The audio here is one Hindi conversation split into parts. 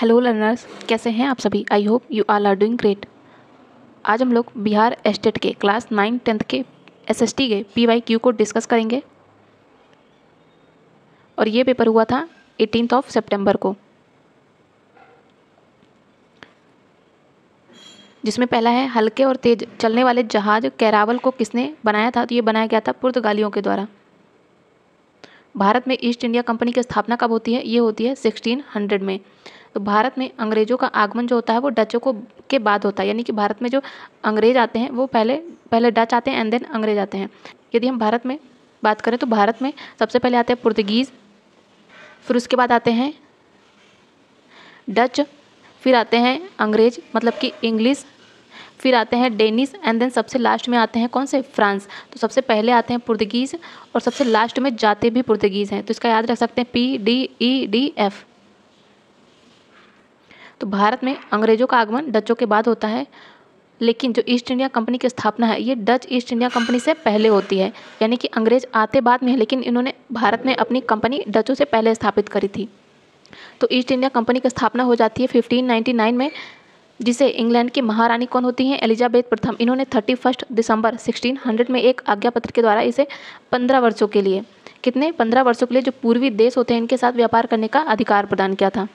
हेलो लर्नर्स कैसे हैं आप सभी I hope you all are doing great आज हम लोग बिहार एस्टेट के क्लास नाइन टेंथ के एसएसटी के पी वाई क्यू को डिस्कस करेंगे और ये पेपर हुआ था एटीनथ ऑफ सितंबर को जिसमें पहला है हल्के और तेज चलने वाले जहाज कैरावल को किसने बनाया था तो ये बनाया गया था पुर्तगालियों के द्वारा भारत में ईस्ट इंडिया कंपनी की स्थापना कब होती है ये होती है 1600 में तो भारत में अंग्रेज़ों का आगमन जो होता है वो डचों को के बाद होता है यानी कि भारत में जो अंग्रेज़ आते हैं वो पहले पहले डच आते हैं एंड देन अंग्रेज़ आते हैं यदि हम भारत में बात करें तो भारत में सबसे पहले आते हैं पुर्तगीज़ फिर उसके बाद आते हैं डच फिर आते हैं अंग्रेज मतलब कि इंग्लिश फिर आते हैं डेनिस एंड देन सबसे लास्ट में आते हैं कौन से फ्रांस तो सबसे पहले आते हैं पुर्तगीज़ और सबसे लास्ट में जाते भी पुर्तगीज़ हैं तो इसका याद रख सकते हैं P D E D F तो भारत में अंग्रेज़ों का आगमन डचों के बाद होता है लेकिन जो ईस्ट इंडिया कंपनी की स्थापना है ये डच ईस्ट इंडिया कंपनी से पहले होती है यानी कि अंग्रेज़ आते बाद में है लेकिन इन्होंने भारत में अपनी कंपनी डचों से पहले स्थापित करी थी तो ईस्ट इंडिया कंपनी की स्थापना हो जाती है 1599 में जिसे इंग्लैंड की महारानी कौन होती हैं एलिजाबेथ प्रथम इन्होंने थर्टी फर्स्ट दिसंबर सिक्सटीन में एक आज्ञा पत्र के द्वारा इसे पंद्रह वर्षों के लिए कितने पंद्रह वर्षों के लिए जो पूर्वी देश होते हैं इनके साथ व्यापार करने का अधिकार प्रदान किया था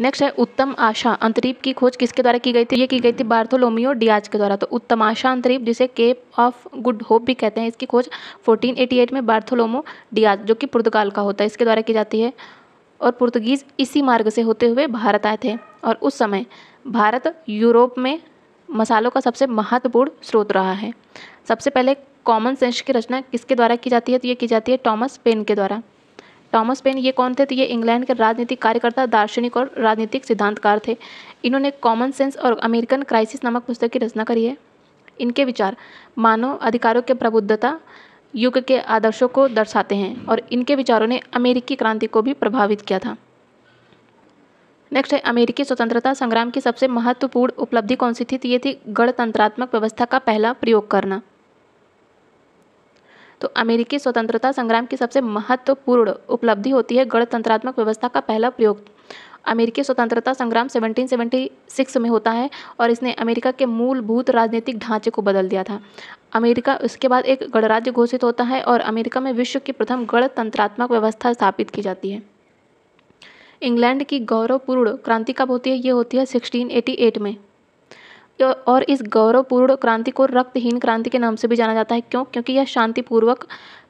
नेक्स्ट है उत्तम आशा अंतरीप की खोज किसके द्वारा की गई थी ये की गई थी बार्थोलोमियो डियाज के द्वारा तो उत्तम आशा अंतरीप जिसे केप ऑफ गुड होप भी कहते हैं इसकी खोज 1488 में बार्थोलोमो डियाज जो कि पुर्तगाल का होता है इसके द्वारा की जाती है और पुर्तगीज़ इसी मार्ग से होते हुए भारत आए थे और उस समय भारत यूरोप में मसालों का सबसे महत्वपूर्ण स्रोत रहा है सबसे पहले कॉमन सेंस की रचना किसके द्वारा की जाती है तो ये की जाती है टॉमस पेन के द्वारा टॉमस पेन ये कौन थे तो ये इंग्लैंड के राजनीतिक कार्यकर्ता दार्शनिक और राजनीतिक सिद्धांतकार थे इन्होंने कॉमन सेंस और अमेरिकन क्राइसिस नामक पुस्तक की रचना करी है इनके विचार मानव अधिकारों के प्रबुद्धता युग के आदर्शों को दर्शाते हैं और इनके विचारों ने अमेरिकी क्रांति को भी प्रभावित किया था नेक्स्ट है अमेरिकी स्वतंत्रता संग्राम की सबसे महत्वपूर्ण उपलब्धि कौन सी थी तो ये थी गणतंत्रात्मक व्यवस्था का पहला प्रयोग करना तो अमेरिकी स्वतंत्रता संग्राम की सबसे महत्वपूर्ण उपलब्धि होती है गणतंत्रात्मक व्यवस्था का पहला प्रयोग अमेरिकी स्वतंत्रता संग्राम 1776 में होता है और इसने अमेरिका के मूलभूत राजनीतिक ढांचे को बदल दिया था अमेरिका उसके बाद एक गणराज्य घोषित होता है और अमेरिका में विश्व की प्रथम गणतंत्रात्मक व्यवस्था स्थापित की जाती है इंग्लैंड की गौरवपूर्ण क्रांति कब होती है ये होती है 1688 में और इस गौरवपूर्ण क्रांति को रक्तहीन क्रांति के नाम से भी जाना जाता है क्यों क्योंकि यह शांतिपूर्वक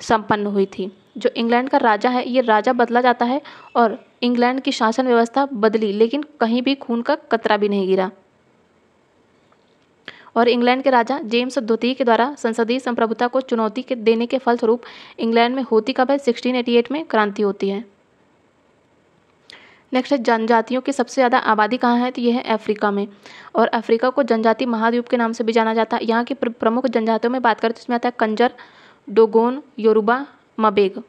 संपन्न हुई थी जो इंग्लैंड का राजा है ये राजा बदला जाता है और इंग्लैंड की शासन व्यवस्था बदली लेकिन कहीं भी खून का कतरा भी नहीं गिरा और इंग्लैंड के राजा जेम्स द्वितीय के द्वारा संसदीय संप्रभुता को चुनौती के देने के फलस्वरूप इंग्लैंड में होती कब है 1688 में क्रांति होती है नेक्स्ट है जनजातियों की सबसे ज़्यादा आबादी कहाँ है तो ये है अफ्रीका में और अफ्रीका को जनजाति महाद्वीप के नाम से भी जाना जाता है यहाँ की प्रमुख जनजातियों में बात करें तो इसमें आता है कंजर डोगोन योरुबा मबेग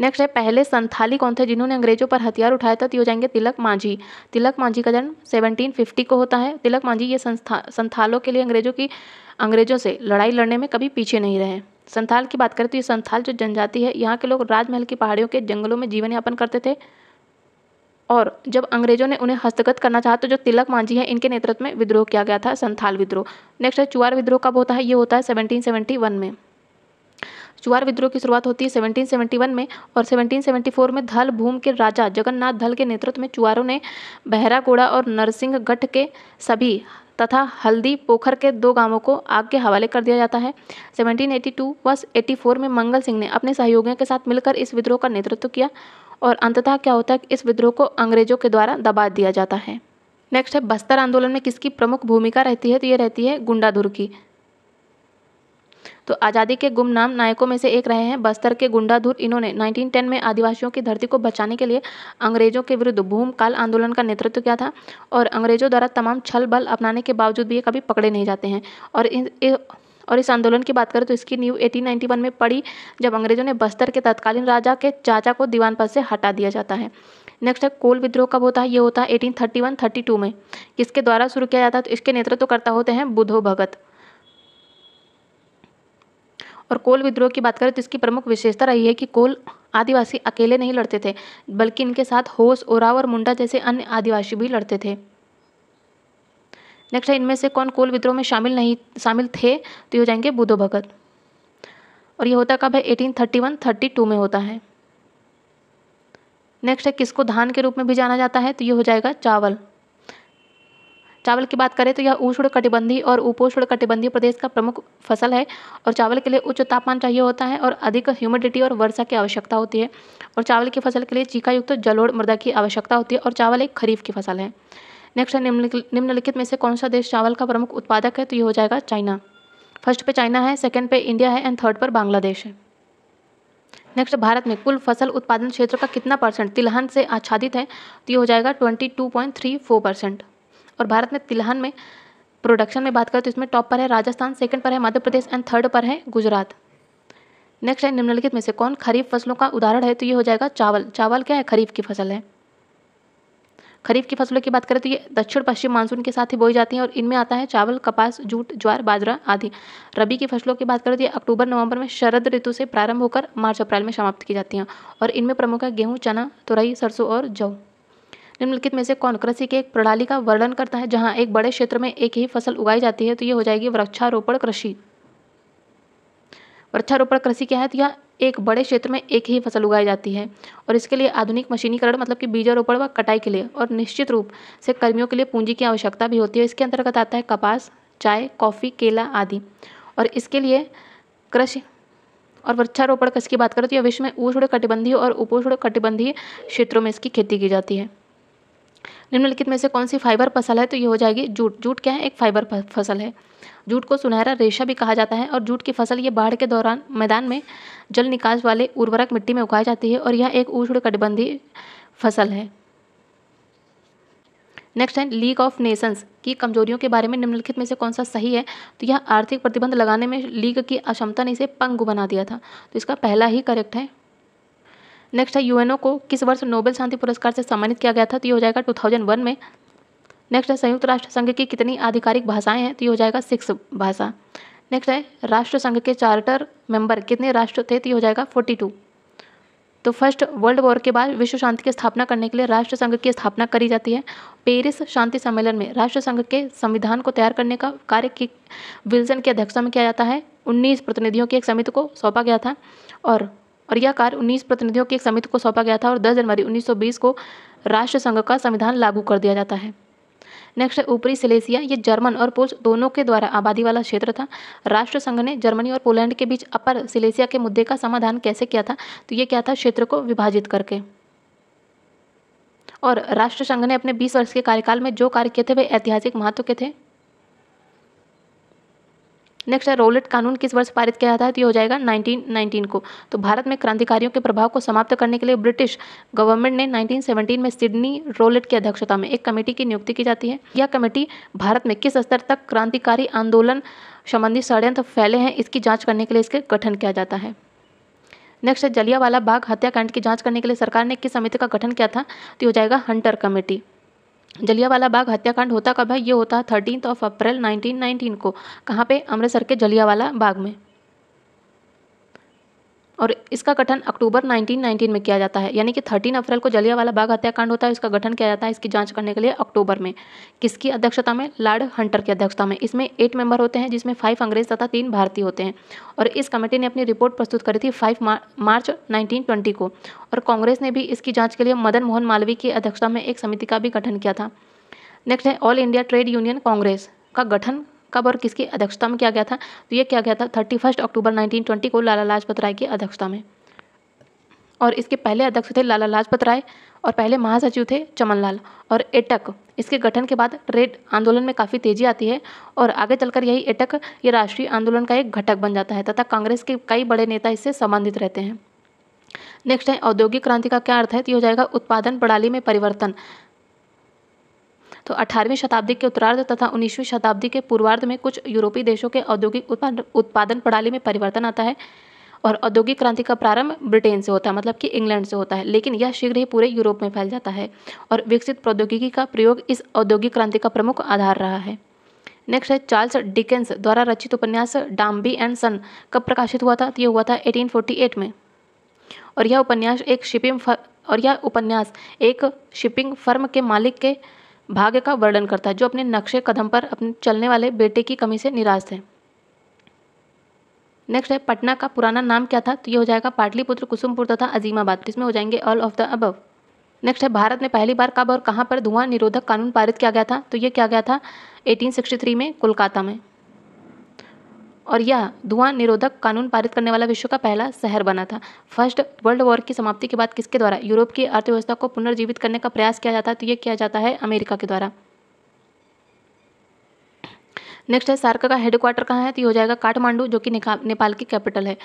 नेक्स्ट है पहले संथाली कौन थे जिन्होंने अंग्रेजों पर हथियार उठाया था तो ये हो जाएंगे तिलक मांझी तिलक मांझी का जन्म 1750 को होता है तिलक मांझी ये संस्था संथालों के लिए अंग्रेजों की अंग्रेजों से लड़ाई लड़ने में कभी पीछे नहीं रहे संथाल की बात करें तो ये संथाल जो जनजाति है यहाँ के लोग राजमहल की पहाड़ियों के जंगलों में जीवन यापन करते थे और जब अंग्रेज़ों ने उन्हें हस्तगत करना चाहा तो जो तिलक मांझी हैं इनके नेतृत्व में विद्रोह किया गया था संथाल विद्रोह नेक्स्ट है चुआर विद्रोह कब होता है ये होता है सेवनटीन में चुआर विद्रोह की शुरुआत होती है 1771 में और 1774 में धल भूम के राजा जगन्नाथ धल के नेतृत्व में चुआरों ने बहरागोड़ा और नरसिंहगढ़ के सभी तथा हल्दी पोखर के दो गांवों को आग के हवाले कर दिया जाता है 1782 व 84 में मंगल सिंह ने अपने सहयोगियों के साथ मिलकर इस विद्रोह का नेतृत्व किया और अंततः क्या होता है इस विद्रोह को अंग्रेजों के द्वारा दबा दिया जाता है नेक्स्ट है बस्तर आंदोलन में किसकी प्रमुख भूमिका रहती है तो ये रहती है गुंडाधुर की तो आज़ादी के गुमनाम नायकों में से एक रहे हैं बस्तर के गुंडाधुर इन्होंने 1910 में आदिवासियों की धरती को बचाने के लिए अंग्रेजों के विरुद्ध भूमकाल आंदोलन का नेतृत्व किया था और अंग्रेजों द्वारा तमाम छल बल अपनाने के बावजूद भी ये कभी पकड़े नहीं जाते हैं और इन और इस आंदोलन की बात करें तो इसकी नींव 1891 में पड़ी जब अंग्रेजों ने बस्तर के तत्कालीन राजा के चाचा को दीवान पद से हटा दिया जाता है नेक्स्ट है कोल विद्रोह कब होता है ये होता है 1831 32 में किसके द्वारा शुरू किया जाता है तो इसके नेतृत्व तो करता होते हैं बुधो भगत और कोल विद्रोह की बात करें तो इसकी प्रमुख विशेषता रही है कि कोल आदिवासी अकेले नहीं लड़ते थे बल्कि इनके साथ होश ओराव और मुंडा जैसे अन्य आदिवासी भी लड़ते थे नेक्स्ट है इनमें से कौन कोल विद्रोह में शामिल नहीं शामिल थे तो ये हो जाएंगे बुधो भगत और ये होता कब है eighteen thirty one thirty two में होता है नेक्स्ट है किसको धान के रूप में भी जाना जाता है तो ये हो जाएगा चावल चावल की बात करें तो यह उष्ण कटिबंधी और उपोष्ण कटिबंधीय प्रदेश का प्रमुख फसल है और चावल के लिए उच्च तापमान चाहिए होता है और अधिक ह्यूमिडिटी और वर्षा की आवश्यकता होती है और चावल की फसल के लिए चीकायुक्त जलोड़ मृदा की आवश्यकता होती है और चावल एक खरीफ की फसल है नेक्स्ट है निम्नलिखित में से कौन सा देश चावल का प्रमुख उत्पादक है तो ये हो जाएगा चाइना फर्स्ट पे चाइना है सेकंड पे इंडिया है एंड थर्ड पर बांग्लादेश है नेक्स्ट भारत में कुल फसल उत्पादन क्षेत्र का कितना परसेंट तिलहन से आच्छादित है तो ये हो जाएगा twenty two point three four percent और भारत में तिलहन में प्रोडक्शन में बात करें तो इसमें टॉप पर है राजस्थान सेकंड पर है मध्य प्रदेश एंड थर्ड पर है गुजरात नेक्स्ट है निम्नलिखित में से कौन खरीफ फसलों का उदाहरण है तो ये हो जाएगा चावल चावल क्या है खरीफ की फसल है खरीफ की फसलों की बात करें तो ये दक्षिण पश्चिम मानसून के साथ ही बोई जाती हैं और इनमें आता है चावल कपास जूट ज्वार बाजरा आदि रबी की फसलों की बात करें तो ये अक्टूबर नवंबर में शरद ऋतु से प्रारंभ होकर मार्च अप्रैल में समाप्त की जाती हैं और इनमें प्रमुख है गेहूँ चना तुरई सरसों और जौ निम्नलिखित में से कौन कृषि के एक प्रणाली का वर्णन करता है जहाँ एक बड़े क्षेत्र में एक ही फसल उगाई जाती है तो ये हो जाएगी वृक्षारोपण कृषि वृक्षारोपण कृषि क्या है तो यह एक बड़े क्षेत्र में एक ही फसल उगाई जाती है और इसके लिए आधुनिक मशीनीकरण मतलब कि बीजारोपण व कटाई के लिए और निश्चित रूप से कर्मियों के लिए पूंजी की आवश्यकता भी होती है इसके अंतर्गत आता है कपास चाय कॉफ़ी केला आदि और इसके लिए कृषि और वृक्षारोपण कृषि की बात करें तो यह विश्व में ऊष्ण कटिबंधीय और उपोष्ण कटिबंधीय क्षेत्रों में इसकी खेती की जाती है निम्नलिखित में से कौन सी फाइबर फसल है तो ये हो जाएगी जूट जूट क्या है एक फाइबर फसल है जूट को सुनहरा रेशा भी कहा जाता है और जूट की फसल ये बाढ़ के दौरान मैदान में जल निकास वाले उर्वरक मिट्टी में उगाई जाती है और यह एक उष्णकटिबंधीय फसल है नेक्स्ट है लीग ऑफ नेशंस की कमजोरियों के बारे में निम्नलिखित में से कौन सा सही है तो यह आर्थिक प्रतिबंध लगाने में लीग की अक्षमता ने इसे पंग बना दिया था तो इसका पहला ही करेक्ट है नेक्स्ट है यूएनओ को किस वर्ष नोबेल शांति पुरस्कार से सम्मानित किया गया था तो ये हो जाएगा 2001 में नेक्स्ट है संयुक्त राष्ट्र संघ की कितनी आधिकारिक भाषाएं हैं तो ये हो जाएगा सिक्स भाषा नेक्स्ट है राष्ट्र संघ के चार्टर मेंबर कितने राष्ट्र थे तो ये हो जाएगा फोर्टी टू तो फर्स्ट वर्ल्ड वॉर के बाद विश्व शांति की स्थापना करने के लिए राष्ट्र संघ की स्थापना करी जाती है पेरिस शांति सम्मेलन में राष्ट्र संघ के संविधान को तैयार करने का कार्य की विल्सन की अध्यक्षता में किया जाता है उन्नीस प्रतिनिधियों की एक समिति को सौंपा गया था और और यह कार्य उन्नीस प्रतिनिधियों की एक समिति को सौंपा गया था और दस जनवरी 1920 को राष्ट्र संघ का संविधान लागू कर दिया जाता है नेक्स्ट है ऊपरी सिलेसिया ये जर्मन और पोल्स दोनों के द्वारा आबादी वाला क्षेत्र था राष्ट्र संघ ने जर्मनी और पोलैंड के बीच अपर सिलेसिया के मुद्दे का समाधान कैसे किया था तो ये क्या था क्षेत्र को विभाजित करके और राष्ट्र संघ ने अपने 20 वर्ष के कार्यकाल में जो कार्य किए थे वे ऐतिहासिक महत्व के थे नेक्स्ट है रोलेट कानून किस वर्ष पारित किया जाता है तो ये हो जाएगा 1919 को तो भारत में क्रांतिकारियों के प्रभाव को समाप्त करने के लिए ब्रिटिश गवर्नमेंट ने 1917 में सिडनी रोलेट की अध्यक्षता में एक कमेटी की नियुक्ति की जाती है यह कमेटी भारत में किस स्तर तक क्रांतिकारी आंदोलन संबंधी षड्यंत्र फैले हैं इसकी जाँच करने के लिए इसके गठन किया जाता है नेक्स्ट है जलियावाला बाग हत्याकांड की जांच करने के लिए सरकार ने किस समिति का गठन किया था तो हो जाएगा हंटर कमेटी जलियावाला बाग हत्याकांड होता कब है ये होता है thirteen of April nineteen nineteen को कहाँ पे अमृतसर के जलियावाला बाग में और इसका गठन अक्टूबर 1919 में किया जाता है यानी कि 13 अप्रैल को जलियावाला बाग हत्याकांड होता है इसका गठन किया जाता है इसकी जांच करने के लिए अक्टूबर में किसकी अध्यक्षता में लार्ड हंटर की अध्यक्षता में इसमें एट मेंबर होते हैं जिसमें फाइव अंग्रेज तथा तीन भारतीय होते हैं और इस कमेटी ने अपनी रिपोर्ट प्रस्तुत करी थी फाइव मार्च नाइनटीन को और कांग्रेस ने भी इसकी जाँच के लिए मदन मोहन मालवीय की अध्यक्षता में एक समिति का भी गठन किया था नेक्स्ट है all India trade union congress का गठन कब और किसकी अध्यक्षता में किया गया था तो ये किया गया था thirty first October nineteen twenty को लाला लाजपत राय की अध्यक्षता में और इसके पहले अध्यक्ष थे लाला लाजपत राय और पहले महासचिव थे चमनलाल और एटक इसके गठन के बाद ट्रेड आंदोलन में काफ़ी तेजी आती है और आगे चलकर यही एटक ये राष्ट्रीय आंदोलन का एक घटक बन जाता है तथा कांग्रेस के कई बड़े नेता इससे संबंधित रहते हैं नेक्स्ट है औद्योगिक क्रांति का क्या अर्थ है तो यह हो जाएगा उत्पादन प्रणाली में परिवर्तन तो अठारहवीं शताब्दी के उत्तरार्ध तथा उन्नीसवीं शताब्दी के पूर्वार्ध में कुछ यूरोपीय देशों के औद्योगिक उत्पादन प्रणाली में परिवर्तन आता है और औद्योगिक क्रांति का प्रारंभ ब्रिटेन से होता है मतलब कि इंग्लैंड से होता है लेकिन यह शीघ्र ही पूरे यूरोप में फैल जाता है और विकसित प्रौद्योगिकी का प्रयोग इस औद्योगिक क्रांति का प्रमुख आधार रहा है नेक्स्ट है चार्ल्स डिकेंस द्वारा रचित उपन्यास डाम्बी एंड सन कब प्रकाशित हुआ था तो यह हुआ था 1848 में और यह उपन्यास एक शिपिंग और यह उपन्यास एक शिपिंग फर्म के मालिक के भाग्य का वर्णन करता है जो अपने नक्शे कदम पर अपने चलने वाले बेटे की कमी से निराश थे नेक्स्ट है पटना का पुराना नाम क्या था तो ये हो जाएगा पाटलिपुत्र कुसुमपुर तथा अजीमाबाद इसमें हो जाएंगे all of the above next है भारत में पहली बार कब और कहाँ पर धुआं निरोधक कानून पारित किया गया था तो ये क्या गया था 1863 में कोलकाता में और यह धुआं निरोधक कानून पारित करने वाला विश्व का पहला शहर बना था फर्स्ट वर्ल्ड वॉर की समाप्ति के बाद किसके द्वारा यूरोप की अर्थव्यवस्था को पुनर्जीवित करने का प्रयास किया जाता है तो यह किया जाता है अमेरिका के द्वारा नेक्स्ट है सार्क का हेडक्वार्टर कहाँ है तो ये हो जाएगा काठमांडू जो कि नेपाल की कैपिटल है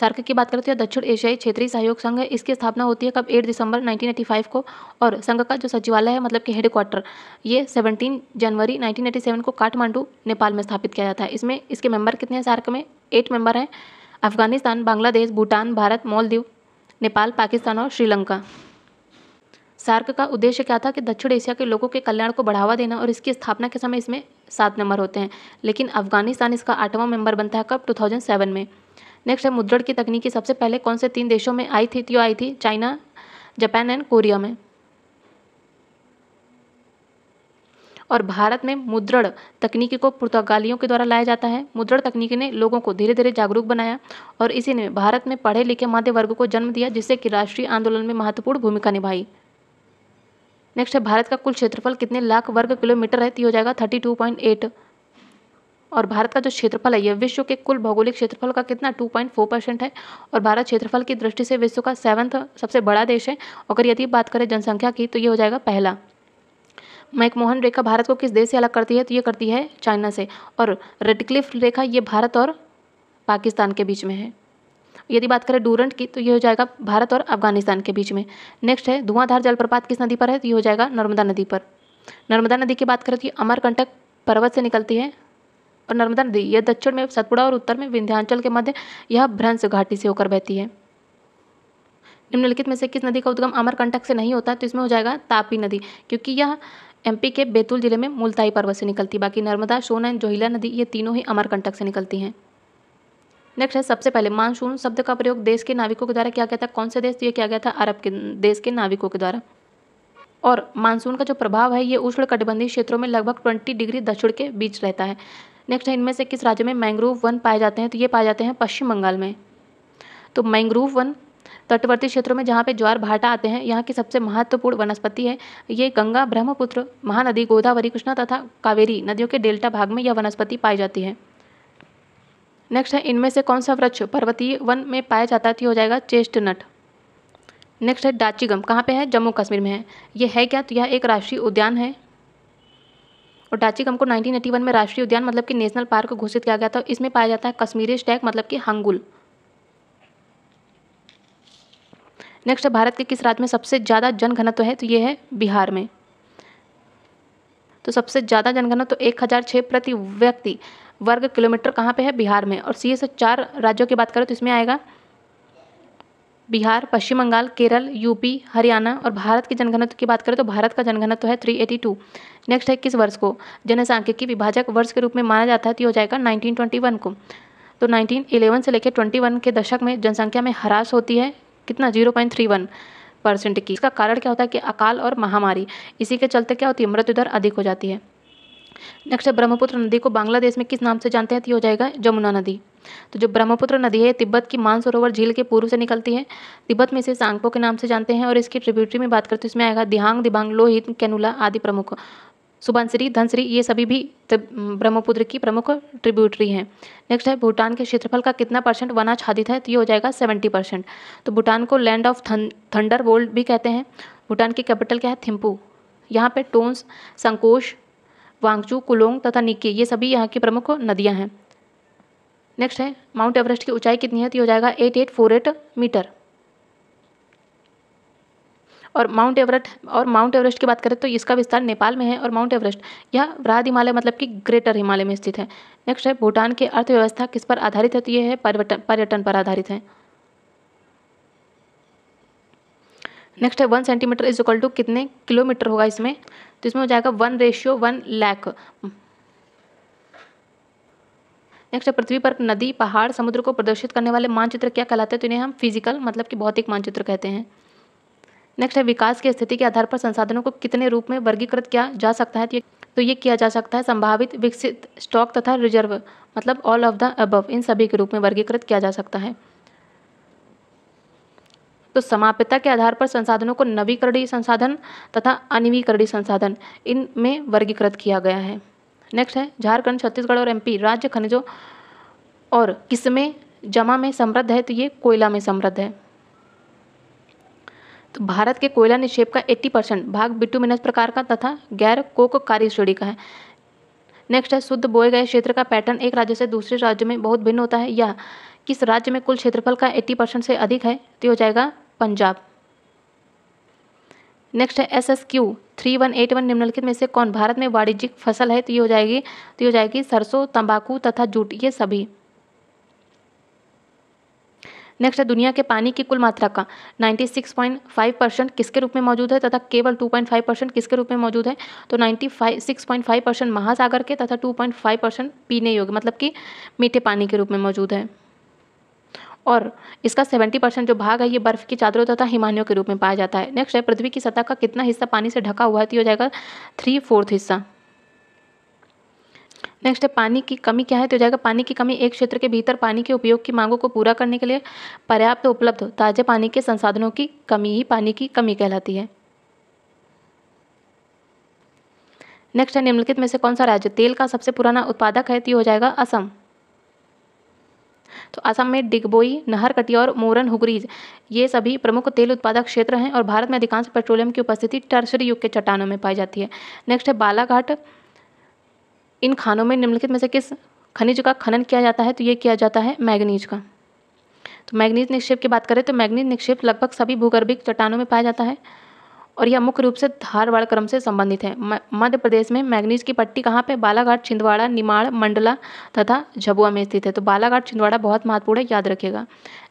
सार्क की बात करते हैं तो दक्षिण एशियाई क्षेत्रीय सहयोग संघ है इसकी स्थापना होती है कब एट दिसंबर 1985 को और संघ का जो सचिवालय है मतलब कि हेडक्वार्टर ये 17 जनवरी 1987 को काठमांडू नेपाल में स्थापित किया जाता है इसमें इसके मेंबर कितने हैं सार्क में एट मेंबर हैं अफगानिस्तान बांग्लादेश भूटान भारत मालदीव नेपाल पाकिस्तान और श्रीलंका सार्क का उद्देश्य क्या था कि दक्षिण एशिया के लोगों के कल्याण को बढ़ावा देना और इसकी स्थापना के समय इसमें सात नंबर होते हैं लेकिन अफगानिस्तान इसका आठवां मेंबर बनता है कब 2007 में नेक्स्ट है मुद्रण की तकनीकी सबसे पहले कौन से तीन देशों में आई थी तो आई थी चाइना जापान एंड कोरिया में और भारत में मुद्रण तकनीकी को पुर्तगालियों के द्वारा लाया जाता है मुद्रण तकनीकी ने लोगों को धीरे धीरे जागरूक बनाया और इसी ने भारत में पढ़े लिखे मध्य वर्ग को जन्म दिया जिससे कि राष्ट्रीय आंदोलन में महत्वपूर्ण भूमिका निभाई नेक्स्ट है भारत का कुल क्षेत्रफल कितने लाख वर्ग किलोमीटर है तो हो जाएगा थर्टी टू पॉइंट एट और भारत का जो क्षेत्रफल है यह विश्व के कुल भौगोलिक क्षेत्रफल का कितना टू पॉइंट फोर परसेंट है और भारत क्षेत्रफल की दृष्टि से विश्व का सेवन्थ सबसे बड़ा देश है अगर यदि बात करें जनसंख्या की तो ये हो जाएगा पहला मैकमोहन रेखा भारत को किस देश से अलग करती है तो ये करती है चाइना से और रेडक्लिफ रेखा ये भारत और पाकिस्तान के बीच में है यदि बात करें डूरंट की तो ये हो जाएगा भारत और अफगानिस्तान के बीच में नेक्स्ट है धुआंधार जलप्रपात किस नदी पर है तो ये हो जाएगा नर्मदा नदी पर नर्मदा नदी की बात करें तो ये अमरकंटक पर्वत से निकलती है और नर्मदा नदी यह दक्षिण में सतपुड़ा और उत्तर में विंध्यांचल के मध्य यह भ्रंश घाटी से होकर बहती है निम्नलिखित में से किस नदी का उद्गम अमरकंटक से नहीं होता तो इसमें हो जाएगा तापी नदी क्योंकि यह एमपी के बैतूल जिले में मुल्ताई पर्वत से निकलती बाकी नर्मदा सोन एंड जोहिला नदी ये तीनों ही अमरकंटक से निकलती हैं नेक्स्ट है सबसे पहले मानसून शब्द का प्रयोग देश के नाविकों के द्वारा किया गया था कौन से देश ये किया गया था अरब के देश के नाविकों के द्वारा और मानसून का जो प्रभाव है ये उष्ण कटिबंधीय क्षेत्रों में लगभग ट्वेंटी डिग्री दक्षिण के बीच रहता है नेक्स्ट है इनमें से किस राज्य में मैंग्रोव वन पाए जाते हैं तो ये पाए जाते हैं पश्चिम बंगाल में तो मैंग्रोव वन तटवर्ती क्षेत्रों में जहाँ पे ज्वार भाटा आते हैं यहाँ की सबसे महत्वपूर्ण वनस्पति है ये गंगा ब्रह्मपुत्र महानदी गोदावरी कृष्णा तथा कावेरी नदियों के डेल्टा भाग में यह वनस्पति पाई जाती है नेक्स्ट है इनमें से कौन सा वृक्ष पर्वतीय वन में पाया जाता है तो हो जाएगा चेस्टनट नेक्स्ट है डाचीगम कहाँ पे है जम्मू कश्मीर में है ये है क्या तो यह एक राष्ट्रीय उद्यान है और डाचीगम को 1981 में राष्ट्रीय उद्यान मतलब कि नेशनल पार्क घोषित किया गया था इसमें पाया जाता है कश्मीरी स्टैक मतलब कि हंगुल नेक्स्ट है भारत के किस राज्य में सबसे ज़्यादा जनघनत्व है तो ये है बिहार में तो सबसे ज़्यादा जनघनत्व एक हज़ार छः प्रति व्यक्ति वर्ग किलोमीटर कहाँ पे है बिहार में और सी एस चार राज्यों की बात करें तो इसमें आएगा बिहार पश्चिम बंगाल केरल यूपी हरियाणा और भारत की जनघनत्व की बात करें तो भारत का जनघनत्व है थ्री एटी टू नेक्स्ट है किस वर्ष को जनसंख्यिकी विभाजक वर्ष के रूप में माना जाता है तो हो जाएगा वन को तो इलेवन से लेकर वन के दशक में जनसंख्या में ह्रास होती है कितना वन परसेंट की इसका कारण क्या होता है कि अकाल और महामारी इसी के चलते क्या होती है मृत्यु दर अधिक हो जाती है नेक्स्ट है ब्रह्मपुत्र नदी को बांग्लादेश में किस नाम से जानते हैं तो ये हो जाएगा जमुना नदी तो जो ब्रह्मपुत्र नदी है तिब्बत की मानसरोवर झील के पूर्व से निकलती है तिब्बत में इसे सांगपो के नाम से जानते हैं और इसकी ट्रिब्यूटरी में बात करते हैं इसमें आएगा दिहांग दिबांग लोहित कैनुला आदि प्रमुख सुबनश्री धनसरी ये सभी भी ब्रह्मपुत्र की प्रमुख ट्रिब्यूटरी हैं नेक्स्ट है भूटान के क्षेत्रफल का कितना परसेंट वनाच्छादित है तो ये हो जाएगा सेवेंटी परसेंट तो भूटान को लैंड ऑफ थंडर वोल्ड भी कहते हैं भूटान की कैपिटल क्या है थिम्पू यहाँ पे टोन्स संकोश वांगचू कुलोंग तथा निक्की ये सभी यहाँ की प्रमुख नदियाँ हैं नेक्स्ट है माउंट एवरेस्ट की ऊंचाई कितनी है तो हो जाएगा eight eight four eight meter और माउंट एवरेस्ट और माउंट एवरेस्ट की बात करें तो इसका विस्तार नेपाल में है और माउंट एवरेस्ट यह बृहद हिमालय मतलब कि ग्रेटर हिमालय में स्थित है नेक्स्ट है भूटान की अर्थव्यवस्था किस पर आधारित है तो ये है पर्यटन पर आधारित है नेक्स्ट है one centimeter is equal to कितने किलोमीटर होगा इसमें तो इसमें हो जाएगा one ratio one lakh next है पृथ्वी पर नदी पहाड़ समुद्र को प्रदर्शित करने वाले मानचित्र क्या कहलाते हैं तो इन्हें हम फिजिकल मतलब कि भौतिक मानचित्र कहते हैं नेक्स्ट है विकास की स्थिति के आधार पर संसाधनों को कितने रूप में वर्गीकृत किया जा सकता है तो ये तो किया जा सकता है संभावित विकसित स्टॉक तथा रिजर्व मतलब ऑल ऑफ द अबव इन सभी के रूप में वर्गीकृत किया जा सकता है तो समाप्यता के आधार पर संसाधनों को नवीकरणीय संसाधन तथा अनवीकरणीय संसाधन इनमें वर्गीकृत किया गया है नेक्स्ट है झारखंड छत्तीसगढ़ और एमपी राज्य खनिजों और किसमें जमा में समृद्ध है तो ये कोयला में समृद्ध है तो भारत के कोयला निक्षेप का 80 परसेंट भाग मिनस प्रकार का तथा गैर कोक कार्य श्रेणी का है नेक्स्ट है शुद्ध बोए गए क्षेत्र का पैटर्न एक राज्य से दूसरे राज्य में बहुत भिन्न होता है या किस राज्य में कुल क्षेत्रफल का 80 परसेंट से अधिक है तो हो जाएगा पंजाब नेक्स्ट है S S Q three one eight one निम्नलिखित में से कौन भारत में वाणिज्यिक फसल है तो ये हो जाएगी तो ये हो जाएगी सरसों तंबाकू तथा जूट ये सभी नेक्स्ट है दुनिया के पानी की कुल मात्रा का 96.5 परसेंट किसके रूप में मौजूद है तथा केवल 2.5 परसेंट किसके रूप में मौजूद है तो 96.5 परसेंट महासागर के तथा 2.5 परसेंट पीने योग्य मतलब कि मीठे पानी के रूप में मौजूद है और इसका सेवेंटी परसेंट जो भाग है ये बर्फ़ की चादरों तथा हिमानियों के रूप में पाया जाता है नेक्स्ट है पृथ्वी की सतह का कितना हिस्सा पानी से ढका हुआ है तो हो जाएगा थ्री फोर्थ हिस्सा नेक्स्ट है पानी की कमी क्या है तो हो जाएगा पानी की कमी एक क्षेत्र के भीतर पानी के उपयोग की मांगों को पूरा करने के लिए पर्याप्त उपलब्ध ताजे पानी के संसाधनों की कमी ही पानी की कमी कहलाती है नेक्स्ट है निम्नलिखित में से कौन सा राज्य तेल का सबसे पुराना उत्पादक है तो हो जाएगा असम तो असम में डिगबोई नहरकटिया और मोरन हुगरीज ये सभी प्रमुख तेल उत्पादक क्षेत्र हैं और भारत में अधिकांश पेट्रोलियम की उपस्थिति टर्शरी युग के चट्टानों में पाई जाती है नेक्स्ट है बालाघाट इन खानों में निम्नलिखित में से किस खनिज का खनन किया जाता है तो ये किया जाता है मैगनीज का तो मैगनीज निक्षेप की बात करें तो मैगनीज निक्षेप लगभग सभी भूगर्भिक चट्टानों में पाया जाता है और यह मुख्य रूप से धारवाड़ क्रम से संबंधित है मध्य प्रदेश में मैग्नीज की पट्टी कहाँ पे बालाघाट छिंदवाड़ा निमाड़ मंडला तथा झबुआ में स्थित है तो बालाघाट छिंदवाड़ा बहुत महत्वपूर्ण है याद रखिएगा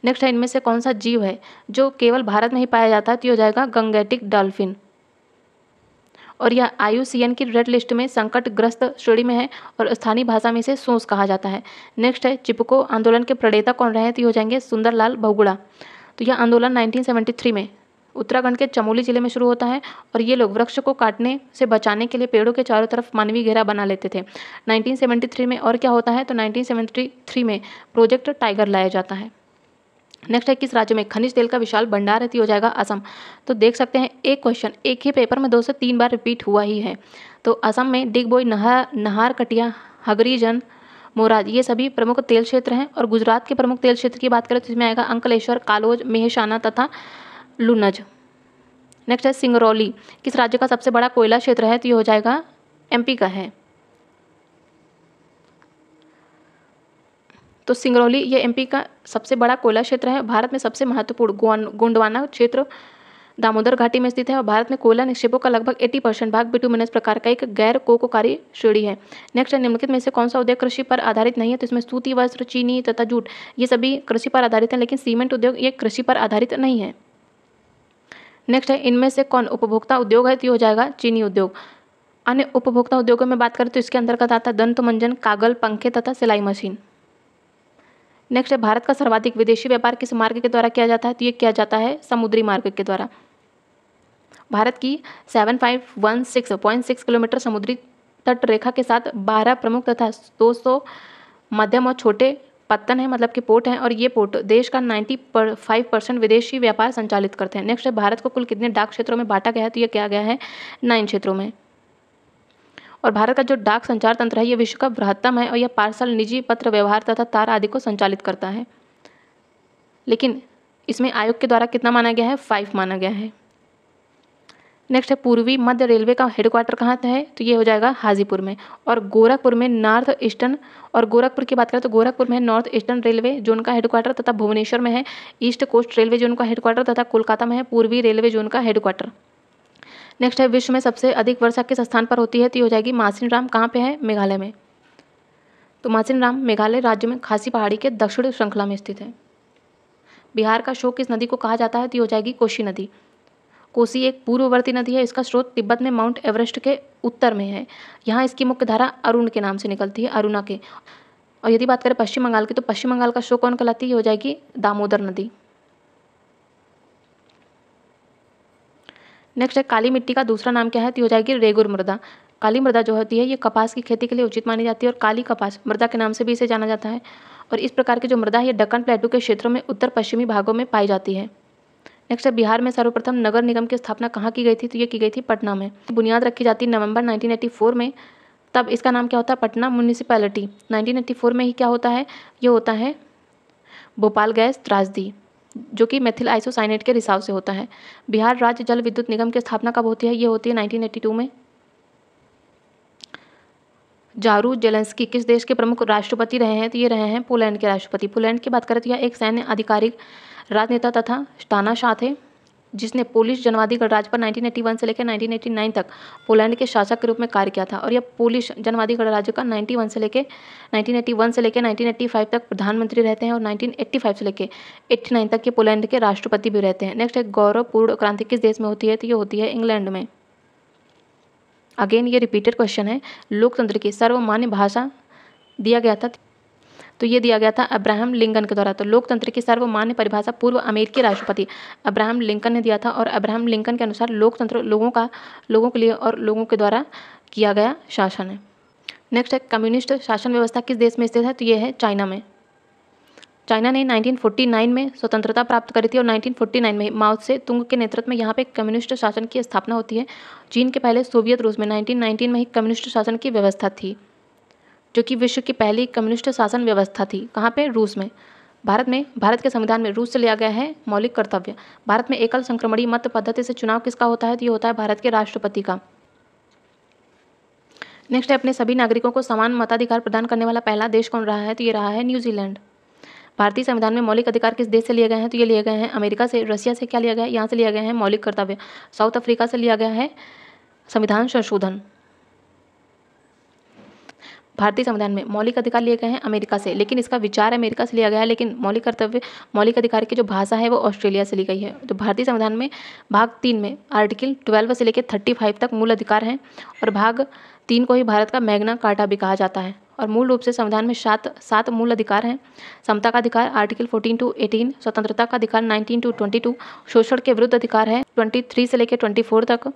नेक्स्ट है इनमें से कौन सा जीव है जो केवल भारत में ही पाया जाता है तो यह जाएगा गंगेटिक डॉल्फिन और यह आयु की रेड लिस्ट में संकटग्रस्त श्रेणी में है और स्थानीय भाषा में इसे सोस कहा जाता है नेक्स्ट है चिपको आंदोलन के प्रणेता कौन रहे तो ये हो जाएंगे सुंदरलाल बहुगुड़ा तो यह आंदोलन 1973 में उत्तराखंड के चमोली जिले में शुरू होता है और ये लोग वृक्ष को काटने से बचाने के लिए पेड़ों के चारों तरफ मानवीय घेरा बना लेते थे 1973 में और क्या होता है तो 1973 में प्रोजेक्ट टाइगर लाया जाता है नेक्स्ट है किस राज्य में खनिज तेल का विशाल भंडार है हो जाएगा असम तो देख सकते हैं एक क्वेश्चन एक ही पेपर में दो से तीन बार रिपीट हुआ ही है तो असम में डिगबोई नहार नहार कटिया हगरीजन मोराज ये सभी प्रमुख तेल क्षेत्र हैं और गुजरात के प्रमुख तेल क्षेत्र की बात करें तो इसमें आएगा अंकलेश्वर कालोज मेहसाना तथा लुनज नेक्स्ट है सिंगरौली किस राज्य का सबसे बड़ा कोयला क्षेत्र है तो ये हो जाएगा एमपी का है तो सिंगरौली ये एमपी का सबसे बड़ा कोयला क्षेत्र है भारत में सबसे महत्वपूर्ण गोंडवाना क्षेत्र दामोदर घाटी में स्थित है और भारत में कोयला निक्षेपों का लगभग 80 परसेंट भाग बिटुमिनस प्रकार का एक गैर कोकोकारी श्रेणी है नेक्स्ट है निम्नलिखित में से कौन सा उद्योग कृषि पर आधारित नहीं है तो इसमें सूती वस्त्र चीनी तथा जूट ये सभी कृषि पर आधारित हैं लेकिन सीमेंट उद्योग ये कृषि पर आधारित नहीं है नेक्स्ट है इनमें से कौन उपभोक्ता उद्योग है तो हो जाएगा चीनी उद्योग अन्य उपभोक्ता उद्योगों में बात करें तो इसके अंतर्गत आता है दंत मंजन कागल पंखे तथा सिलाई मशीन नेक्स्ट है भारत का सर्वाधिक विदेशी व्यापार किस मार्ग के द्वारा किया जाता है तो ये किया जाता है समुद्री मार्ग के द्वारा भारत की seven five one six point six kilometer समुद्री तट रेखा के साथ बारह प्रमुख तथा दो सौ मध्यम और छोटे पत्तन है मतलब कि पोर्ट है और ये पोर्ट देश का नाइन्टी पर फाइव परसेंट विदेशी व्यापार संचालित करते हैं नेक्स्ट है भारत को कुल कितने डाक क्षेत्रों में बांटा गया है तो ये क्या गया है नाइन क्षेत्रों में और भारत का जो डाक संचार तंत्र है ये विश्व का बृहत्तम है और यह पार्सल निजी पत्र व्यवहार तथा तार आदि को संचालित करता है लेकिन इसमें आयोग के द्वारा कितना माना गया है फाइव माना गया है नेक्स्ट है पूर्वी मध्य रेलवे का हेडक्वार्टर कहाँ है तो ये हो जाएगा हाजीपुर में और गोरखपुर में नॉर्थ ईस्टर्न और गोरखपुर की बात करें तो गोरखपुर में नॉर्थ ईस्टर्न रेलवे जोन का हेडक्वार्टर तथा भुवनेश्वर में है ईस्ट कोस्ट रेलवे जोन का हेडक्वार्टर तथा कोलकाता में है पूर्वी रेलवे जोन का हेडक्वार्टर नेक्स्ट है विश्व में सबसे अधिक वर्षा किस स्थान पर होती है तो ये हो जाएगी मासिन राम कहाँ पर है मेघालय में तो मासिन राम मेघालय राज्य में खासी पहाड़ी के दक्षिण श्रृंखला में स्थित है बिहार का शोक किस नदी को कहा जाता है तो ये हो जाएगी कोशी नदी कोसी एक पूर्ववर्ती नदी है इसका स्रोत तिब्बत में माउंट एवरेस्ट के उत्तर में है यहाँ इसकी मुख्य धारा अरुण के नाम से निकलती है अरुणा के और यदि बात करें पश्चिम बंगाल की तो पश्चिम बंगाल का शो कौन कहलाती है ये हो जाएगी दामोदर नदी नेक्स्ट है काली मिट्टी का दूसरा नाम क्या है तो हो जाएगी रेगुर मृदा काली मृदा जो होती है ये कपास की खेती के लिए उचित मानी जाती है और काली कपास मृदा के नाम से भी इसे जाना जाता है और इस प्रकार की जो मृदा है ये डक्कन प्लेटू के क्षेत्रों में उत्तर पश्चिमी भागों में पाई जाती है नेक्स्ट है बिहार में सर्वप्रथम नगर निगम की स्थापना कहाँ की गई थी तो ये की गई थी पटना में बुनियाद रखी जाती है नवंबर 1984 में तब इसका नाम क्या होता है पटना म्यूनिसिपैलिटी 1984 में ही क्या होता है ये होता है भोपाल गैस त्रासदी जो कि मेथिल आइसोसाइनेट के रिसाव से होता है बिहार राज्य जल विद्युत निगम की स्थापना कब होती है ये होती है 1982 में जारू जेलेंस्की किस देश के प्रमुख राष्ट्रपति रहे हैं तो ये रहे हैं पोलैंड के राष्ट्रपति पोलैंड की बात करें तो यह एक सैन्य आधिकारिक राजनेता तथा तानाशाह थे जिसने पोलिश जनवादी गणराज्य पर 1981 से लेकर 1989 तक पोलैंड के शासक के रूप में कार्य किया था और यह पोलिश जनवादी गणराज्य का 91 से लेकर 1981 से लेकर 1985 तक प्रधानमंत्री रहते हैं और 1985 से लेकर 89 तक ये पोलैंड के राष्ट्रपति भी रहते हैं नेक्स्ट है गौरवपूर्ण क्रांति किस देश में होती है तो ये होती है इंग्लैंड में अगेन ये रिपीटेड क्वेश्चन है लोकतंत्र की सर्वमान्य भाषा दिया गया था तो ये दिया गया था अब्राहम लिंकन के द्वारा तो लोकतंत्र की सर्वमान्य परिभाषा पूर्व अमेरिकी राष्ट्रपति अब्राहम लिंकन ने दिया था और अब्राहम लिंकन के अनुसार लोकतंत्र लोगों का लोगों के लिए और लोगों के द्वारा किया गया शासन है नेक्स्ट है कम्युनिस्ट शासन व्यवस्था किस देश में स्थित है तो ये है चाइना में चाइना ने 1949 में स्वतंत्रता प्राप्त करी थी और 1949 में माओ से तुंग के नेतृत्व में यहाँ पे कम्युनिस्ट शासन की स्थापना होती है चीन के पहले सोवियत रूस में 1919 में ही कम्युनिस्ट शासन की व्यवस्था थी जो कि विश्व की पहली कम्युनिस्ट शासन व्यवस्था थी कहाँ पे रूस में भारत में भारत के संविधान में रूस से लिया गया है मौलिक कर्तव्य भारत में एकल संक्रमणी मत पद्धति से चुनाव किसका होता है तो ये होता है भारत के राष्ट्रपति का नेक्स्ट है अपने सभी नागरिकों को समान मताधिकार प्रदान करने वाला पहला देश कौन रहा है तो ये रहा है न्यूजीलैंड भारतीय संविधान में मौलिक अधिकार किस देश से लिए गए हैं तो ये लिए गए हैं अमेरिका से रसिया से क्या लिया गया है यहाँ से लिया गया है मौलिक कर्तव्य साउथ अफ्रीका से लिया गया है संविधान संशोधन भारतीय संविधान में मौलिक अधिकार लिए गए हैं अमेरिका से लेकिन इसका विचार अमेरिका से लिया गया है लेकिन मौलिक कर्तव्य मौलिक अधिकार की जो भाषा है वो ऑस्ट्रेलिया से ली गई है तो भारतीय संविधान में भाग तीन में आर्टिकल ट्वेल्व से लेकर थर्टी फाइव तक मूल अधिकार हैं और भाग तीन को ही भारत का मैग्ना कार्टा भी कहा जाता है और मूल रूप से संविधान में सात सात मूल अधिकार हैं समता का अधिकार आर्टिकल फोर्टीन टू एटीन स्वतंत्रता का अधिकार नाइनटीन टू ट्वेंटी टू शोषण के विरुद्ध अधिकार है ट्वेंटी थ्री से लेकर ट्वेंटी फोर तक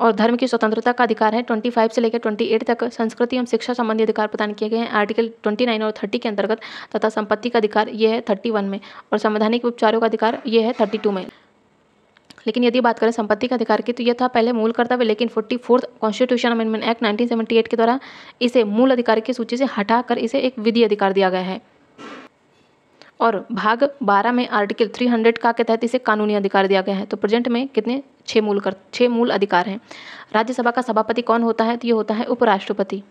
और धर्म की स्वतंत्रता का अधिकार है 25 से लेकर 28 तक संस्कृति एवं शिक्षा संबंधी अधिकार प्रदान किए गए हैं आर्टिकल 29 और 30 के अंतर्गत तथा संपत्ति का अधिकार ये है 31 में और संवैधानिक उपचारों का अधिकार ये है 32 में लेकिन यदि बात करें संपत्ति का अधिकार की तो यह था पहले मूल कर्तव्य लेकिन forty fourth constitution amendment act eight के द्वारा इसे मूल अधिकार की सूची से हटाकर इसे एक विधि अधिकार दिया गया है और भाग बारह में आर्टिकल थ्री हंड्रेड का के तहत इसे कानूनी अधिकार दिया गया है तो प्रेजेंट में कितने छः मूल कर छः मूल अधिकार हैं राज्यसभा का सभापति कौन होता है तो ये होता है उपराष्ट्रपति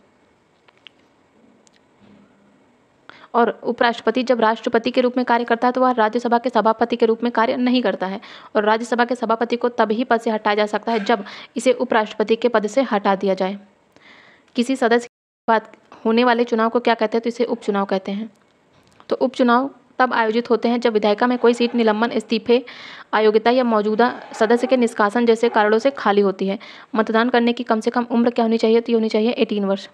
और उपराष्ट्रपति जब राष्ट्रपति के रूप में कार्य करता है तो वह राज्यसभा के सभापति के रूप में कार्य नहीं करता है और राज्यसभा के सभापति को तब ही पद से हटाया जा सकता है जब इसे उपराष्ट्रपति के पद से हटा दिया जाए किसी सदस्य बात होने वाले चुनाव को क्या कहते हैं तो इसे उपचुनाव कहते हैं तो उपचुनाव तब आयोजित होते हैं जब विधायिका में कोई सीट निलंबन इस्तीफे अयोग्यता या मौजूदा सदस्य के निष्कासन जैसे कारणों से खाली होती है मतदान करने की कम से कम उम्र क्या होनी चाहिए तो होनी चाहिए एटीन वर्ष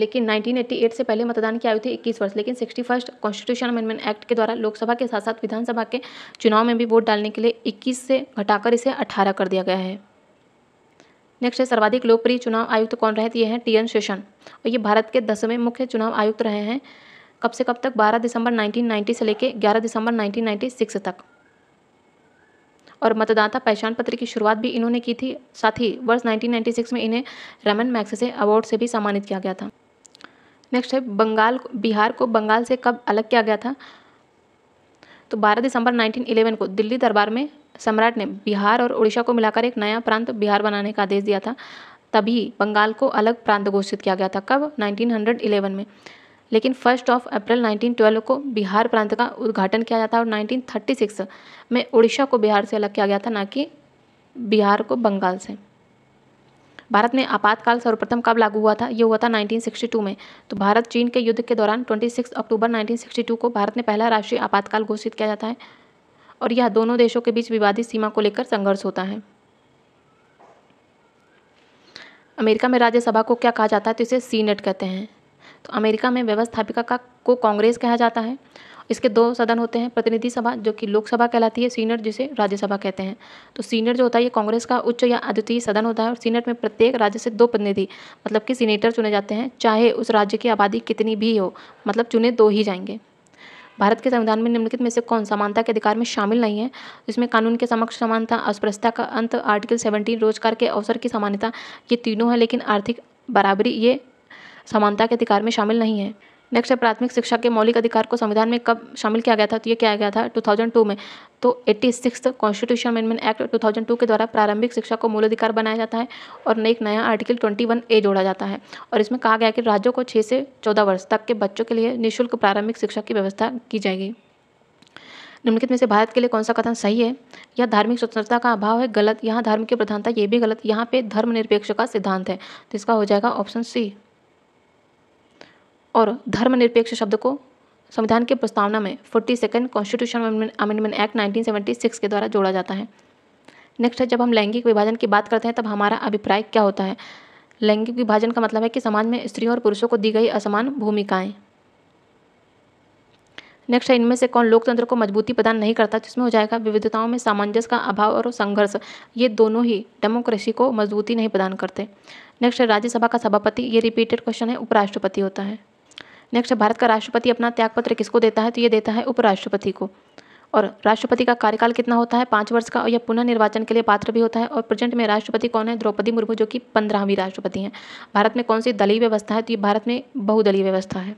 लेकिन 1988 से पहले मतदान की आयु थी 21 वर्ष लेकिन sixty first constitution amendment act के द्वारा लोकसभा के साथ साथ विधानसभा के चुनाव में भी वोट डालने के लिए 21 से घटाकर इसे 18 कर दिया गया है नेक्स्ट है सर्वाधिक लोकप्रिय चुनाव आयुक्त कौन रहे थे ये हैं टी एन शेषन और ये भारत के दसवें मुख्य चुनाव आयुक्त रहे हैं कब से कब तक 12 दिसंबर 1990 से लेकर 11 दिसंबर 1996 तक और मतदाता पहचान पत्र की शुरुआत भी इन्होंने की थी साथ ही वर्ष 1996 में इन्हें रमन मैक्सेसे अवार्ड से भी सम्मानित किया गया था नेक्स्ट है बंगाल बिहार को बंगाल से कब अलग किया गया था तो 12 दिसंबर 1911 को दिल्ली दरबार में सम्राट ने बिहार और उड़ीसा को मिलाकर एक नया प्रांत बिहार बनाने का आदेश दिया था तभी बंगाल को अलग प्रांत घोषित किया गया था कब 1911 में लेकिन फर्स्ट ऑफ अप्रैल 1912 को बिहार प्रांत का उद्घाटन किया जाता और 1936 में उड़ीसा को बिहार से अलग किया गया था ना कि बिहार को बंगाल से भारत में आपातकाल सर्वप्रथम कब लागू हुआ था यह हुआ था 1962 में तो भारत चीन के युद्ध के दौरान 26 अक्टूबर 1962 को भारत ने पहला राष्ट्रीय आपातकाल घोषित किया जाता है और यह दोनों देशों के बीच विवादित सीमा को लेकर संघर्ष होता है अमेरिका में राज्यसभा को क्या कहा जाता है तो इसे सीनेट कहते हैं तो अमेरिका में व्यवस्थापिका का को कांग्रेस कहा जाता है इसके दो सदन होते हैं प्रतिनिधि सभा जो कि लोकसभा कहलाती है सीनेट जिसे राज्यसभा कहते हैं तो सीनेट जो होता है ये कांग्रेस का उच्च या अद्वितीय सदन होता है और सीनेट में प्रत्येक राज्य से दो प्रतिनिधि मतलब कि सीनेटर चुने जाते हैं चाहे उस राज्य की आबादी कितनी भी हो मतलब चुने दो ही जाएंगे भारत के संविधान में निम्नलिखित में से कौन समानता के अधिकार में शामिल नहीं है इसमें कानून के समक्ष समानता अस्पृश्यता का अंत आर्टिकल सेवनटीन रोजगार के अवसर की समानता ये तीनों है लेकिन आर्थिक बराबरी ये समानता के अधिकार में शामिल नहीं है नेक्स्ट है प्राथमिक शिक्षा के मौलिक अधिकार को संविधान में कब शामिल किया गया था तो ये किया गया था 2002 में तो eighty six constitution amendment act 2002 के द्वारा प्रारंभिक शिक्षा को मूलाधिकार बनाया जाता है और एक नया आर्टिकल 21 ए जोड़ा जाता है और इसमें कहा गया कि राज्यों को छः से चौदह वर्ष तक के बच्चों के लिए निःशुल्क प्रारंभिक शिक्षा की व्यवस्था की जाएगी निम्नलिखित में से भारत के लिए कौन सा कथन सही है यह धार्मिक स्वतंत्रता का अभाव है गलत यहाँ धर्म की प्रधानता ये भी गलत यहाँ पे धर्मनिरपेक्ष का सिद्धांत है तो इसका हो जाएगा ऑप्शन सी और धर्मनिरपेक्ष शब्द को संविधान के प्रस्तावना में forty second constitution amendment act six के द्वारा जोड़ा जाता है नेक्स्ट है जब हम लैंगिक विभाजन की बात करते हैं तब हमारा अभिप्राय क्या होता है लैंगिक विभाजन का मतलब है कि समाज में स्त्रियों और पुरुषों को दी गई असमान भूमिकाएं नेक्स्ट है इनमें से कौन लोकतंत्र को मजबूती प्रदान नहीं करता जिसमें हो जाएगा विविधताओं में सामंजस्य का अभाव और संघर्ष ये दोनों ही डेमोक्रेसी को मजबूती नहीं प्रदान करते नेक्स्ट है राज्यसभा का सभापति ये रिपीटेड क्वेश्चन है उपराष्ट्रपति होता है नेक्स्ट है भारत का राष्ट्रपति अपना त्यागपत्र किसको देता है तो ये देता है उपराष्ट्रपति को और राष्ट्रपति का कार्यकाल कितना होता है पाँच वर्ष का और यह पुनः निर्वाचन के लिए पात्र भी होता है और प्रेजेंट में राष्ट्रपति कौन है द्रौपदी मुर्मू जो कि पंद्रहवीं राष्ट्रपति हैं भारत में कौन सी दलीय व्यवस्था है तो ये भारत में बहुदलीय व्यवस्था है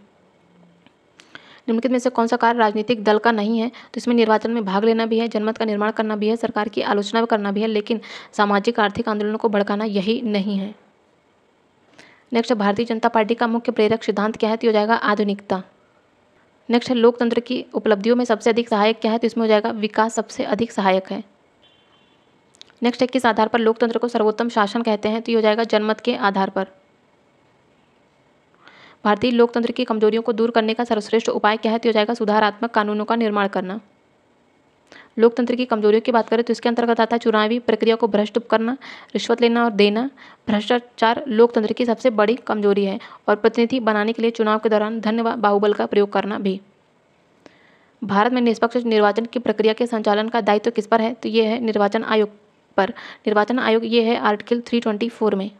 निम्नलिखित में से कौन सा कार्य राजनीतिक दल का नहीं है तो इसमें निर्वाचन में भाग लेना भी है जनमत का निर्माण करना भी है सरकार की आलोचना करना भी है लेकिन सामाजिक आर्थिक आंदोलनों को भड़काना यही नहीं है नेक्स्ट है भारतीय जनता पार्टी का मुख्य प्रेरक सिद्धांत क्या है तो हो जाएगा आधुनिकता नेक्स्ट है लोकतंत्र की उपलब्धियों में सबसे अधिक सहायक क्या है तो इसमें हो जाएगा विकास सबसे अधिक सहायक है नेक्स्ट है किस आधार पर लोकतंत्र को सर्वोत्तम शासन कहते हैं तो ये हो जाएगा जनमत के आधार पर भारतीय लोकतंत्र की कमजोरियों को दूर करने का सर्वश्रेष्ठ उपाय क्या है तो हो जाएगा सुधारात्मक कानूनों का निर्माण करना लोकतंत्र की कमजोरियों की बात करें तो इसके अंतर्गत आता है चुनावी प्रक्रिया को भ्रष्ट करना रिश्वत लेना और देना भ्रष्टाचार लोकतंत्र की सबसे बड़ी कमजोरी है और प्रतिनिधि बनाने के लिए चुनाव के दौरान धन बाहुबल का प्रयोग करना भी भारत में निष्पक्ष निर्वाचन की प्रक्रिया के संचालन का दायित्व तो किस पर है तो ये है निर्वाचन आयोग पर निर्वाचन आयोग ये है आर्टिकल 324 में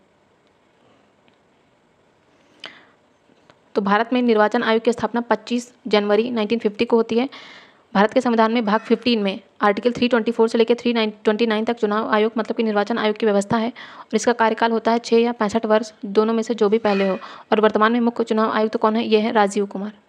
तो भारत में निर्वाचन आयोग की स्थापना 25 जनवरी 1950 को होती है भारत के संविधान में भाग फिफ्टीन में आर्टिकल थ्री ट्वेंटी फोर से लेकर थ्री नाइन ट्वेंटी नाइन तक चुनाव आयोग मतलब कि निर्वाचन आयोग की व्यवस्था है और इसका कार्यकाल होता है छः या पैंसठ वर्ष दोनों में से जो भी पहले हो और वर्तमान में मुख्य चुनाव आयुक्त तो कौन है यह है राजीव कुमार